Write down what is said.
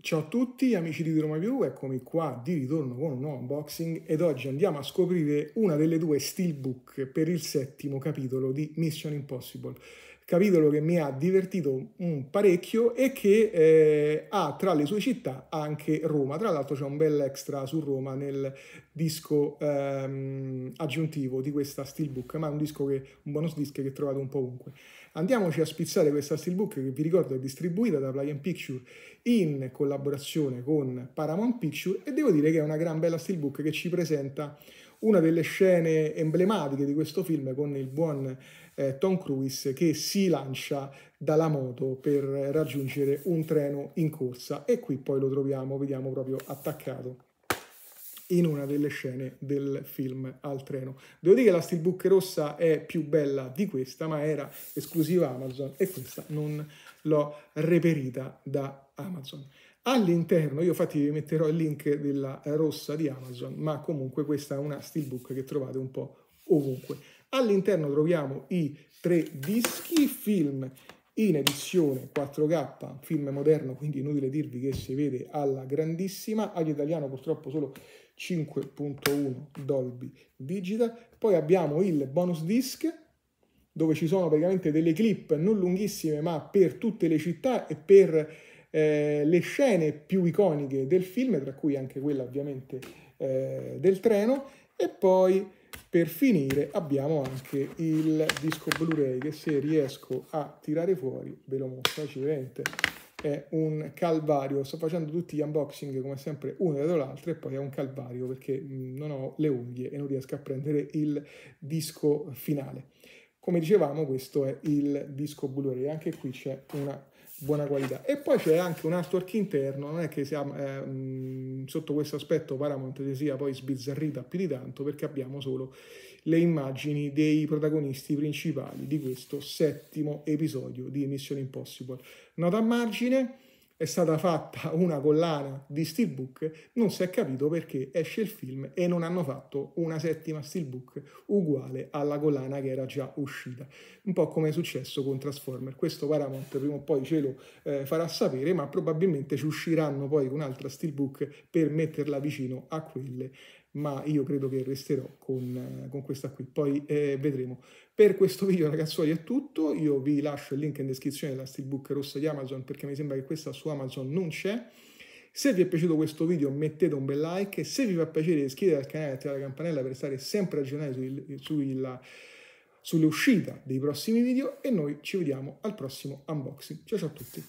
Ciao a tutti amici di Roma View, eccomi qua di ritorno con un nuovo unboxing ed oggi andiamo a scoprire una delle due steelbook per il settimo capitolo di Mission Impossible, capitolo che mi ha divertito un parecchio e che eh, ha tra le sue città anche Roma, tra l'altro c'è un bel extra su Roma nel disco ehm, aggiuntivo di questa steelbook, ma è un disco che, un bonus disc che trovate un po' ovunque. Andiamoci a spizzare questa steelbook che vi ricordo è distribuita da Play Picture in collaborazione con Paramount Picture e devo dire che è una gran bella steelbook che ci presenta una delle scene emblematiche di questo film con il buon eh, Tom Cruise che si lancia dalla moto per raggiungere un treno in corsa e qui poi lo troviamo, vediamo proprio attaccato in una delle scene del film al treno. Devo dire che la steelbook rossa è più bella di questa, ma era esclusiva Amazon e questa non l'ho reperita da Amazon. All'interno, io infatti vi metterò il link della rossa di Amazon, ma comunque questa è una steelbook che trovate un po' ovunque. All'interno troviamo i tre dischi film in edizione 4K, film moderno, quindi inutile dirvi che si vede alla grandissima, all'italiano purtroppo solo 5.1 Dolby Digital. Poi abbiamo il bonus disc dove ci sono praticamente delle clip non lunghissime ma per tutte le città e per eh, le scene più iconiche del film, tra cui anche quella ovviamente eh, del treno e poi per finire abbiamo anche il disco Blu-ray che se riesco a tirare fuori ve lo mostro, facilmente è un calvario, sto facendo tutti gli unboxing come sempre uno dietro l'altro e poi è un calvario perché mm, non ho le unghie e non riesco a prendere il disco finale. Come dicevamo, questo è il disco Blu-ray, anche qui c'è una buona qualità. E poi c'è anche un artwork interno, non è che siamo, eh, sotto questo aspetto Paramount si sia poi sbizzarrita più di tanto perché abbiamo solo le immagini dei protagonisti principali di questo settimo episodio di Mission Impossible. Nota a margine, è stata fatta una collana di steelbook, non si è capito perché esce il film e non hanno fatto una settima steelbook uguale alla collana che era già uscita. Un po' come è successo con Transformer. Questo Paramount prima o poi ce lo eh, farà sapere, ma probabilmente ci usciranno poi un'altra steelbook per metterla vicino a quelle ma io credo che resterò con, eh, con questa qui, poi eh, vedremo. Per questo video ragazzuoli è tutto, io vi lascio il link in descrizione della steelbook rossa di Amazon perché mi sembra che questa su Amazon non c'è. Se vi è piaciuto questo video mettete un bel like, se vi fa piacere iscrivetevi al canale e attivate la campanella per stare sempre aggiornati sul, sul, sull'uscita dei prossimi video e noi ci vediamo al prossimo unboxing. Ciao ciao a tutti!